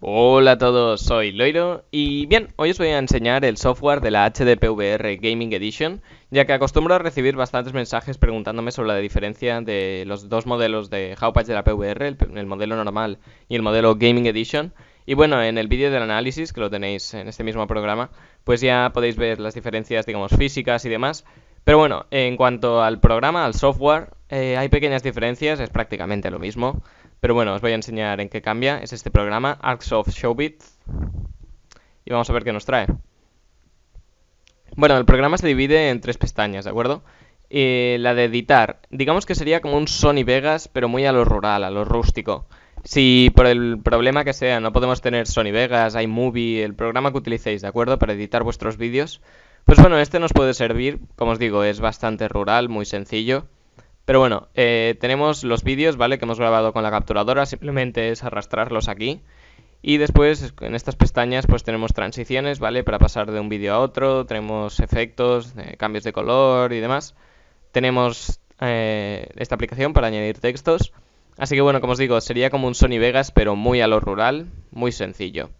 Hola a todos, soy Loiro y bien, hoy os voy a enseñar el software de la HDPVR Gaming Edition, ya que acostumbro a recibir bastantes mensajes preguntándome sobre la diferencia de los dos modelos de Howpatch de la PVR, el, modelo normal y el modelo Gaming Edition. Y bueno, en el vídeo del análisis, que lo tenéis en este mismo programa, pues ya podéis ver las diferencias, digamos, físicas y demás. Pero bueno, en cuanto al programa, al software, eh, hay pequeñas diferencias, es prácticamente lo mismo. Pero bueno, os voy a enseñar en qué cambia. Es este programa, Arcs of Showbit. Y vamos a ver qué nos trae. Bueno, el programa se divide en tres pestañas, ¿de acuerdo? Eh, la de editar, digamos que sería como un Sony Vegas, pero muy a lo rural, a lo rústico. Si por el problema que sea no podemos tener Sony Vegas, iMovie, el programa que utilicéis, ¿de acuerdo? Para editar vuestros vídeos. Pues bueno, este nos puede servir, como os digo, es bastante rural, muy sencillo. Pero bueno, eh, tenemos los vídeos, ¿vale? Que hemos grabado con la capturadora, simplemente es arrastrarlos aquí. Y después en estas pestañas pues tenemos transiciones, ¿vale? Para pasar de un vídeo a otro, tenemos efectos, eh, cambios de color y demás. Tenemos eh, esta aplicación para añadir textos. Así que bueno, como os digo, sería como un Sony Vegas pero muy a lo rural, muy sencillo.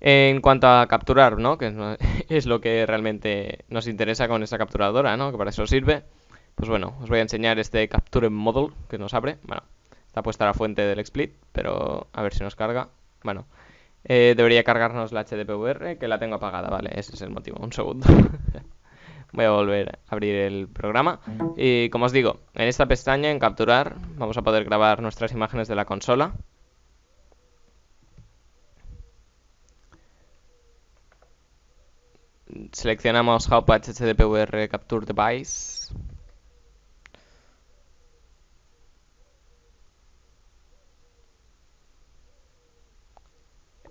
En cuanto a capturar, ¿no? Que es lo que realmente nos interesa con esta capturadora, ¿no? Que para eso sirve. Pues bueno, os voy a enseñar este Capture Model que nos abre. Bueno, está puesta la fuente del split, pero a ver si nos carga. Bueno, eh, debería cargarnos la HDPVR, que la tengo apagada, vale, ese es el motivo. Un segundo. voy a volver a abrir el programa. Y como os digo, en esta pestaña, en capturar, vamos a poder grabar nuestras imágenes de la consola. Seleccionamos Howpatch HDPVR Capture Device.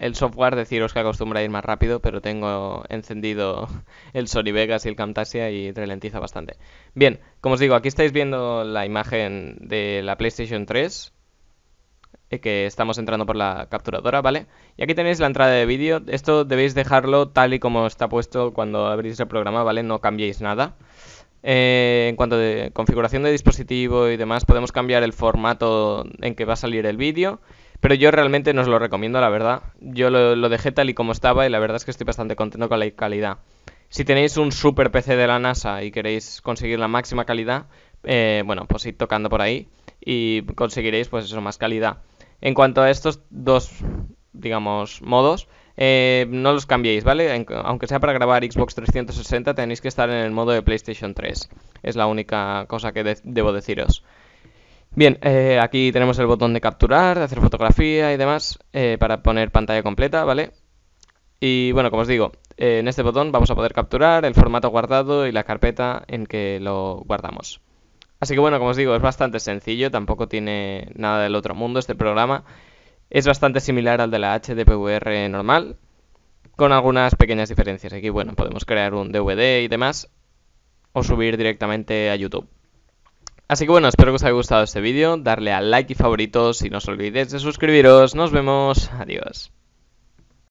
el software, deciros que acostumbra a ir más rápido, pero tengo encendido el Sony Vegas y el Camtasia y ralentiza bastante. Bien, como os digo, aquí estáis viendo la imagen de la PlayStation 3, eh, que estamos entrando por la capturadora, ¿vale? Y aquí tenéis la entrada de vídeo. Esto debéis dejarlo tal y como está puesto cuando abrís el programa, ¿vale? No cambiéis nada. Eh, en cuanto a configuración de dispositivo y demás, podemos cambiar el formato en que va a salir el vídeo pero yo realmente no os lo recomiendo, la verdad. Yo lo, dejé tal y como estaba y la verdad es que estoy bastante contento con la calidad. Si tenéis un super PC de la NASA y queréis conseguir la máxima calidad, eh, bueno, pues id tocando por ahí y conseguiréis pues eso, más calidad. En cuanto a estos dos, digamos, modos, eh, no los cambiéis, ¿vale? aunque sea para grabar Xbox 360, tenéis que estar en el modo de PlayStation 3. Es la única cosa que debo deciros. Bien, eh, aquí tenemos el botón de capturar, de hacer fotografía y demás eh, para poner pantalla completa, ¿vale? Y bueno, como os digo, eh, en este botón vamos a poder capturar el formato guardado y la carpeta en que lo guardamos. Así que bueno, como os digo, es bastante sencillo, tampoco tiene nada del otro mundo este programa. Es bastante similar al de la HDPVR normal, con algunas pequeñas diferencias. Aquí, bueno, podemos crear un DVD y demás, o subir directamente a YouTube. Así que bueno, espero que os haya gustado este vídeo, darle a like y favoritos y no os olvidéis de suscribiros. Nos vemos, adiós.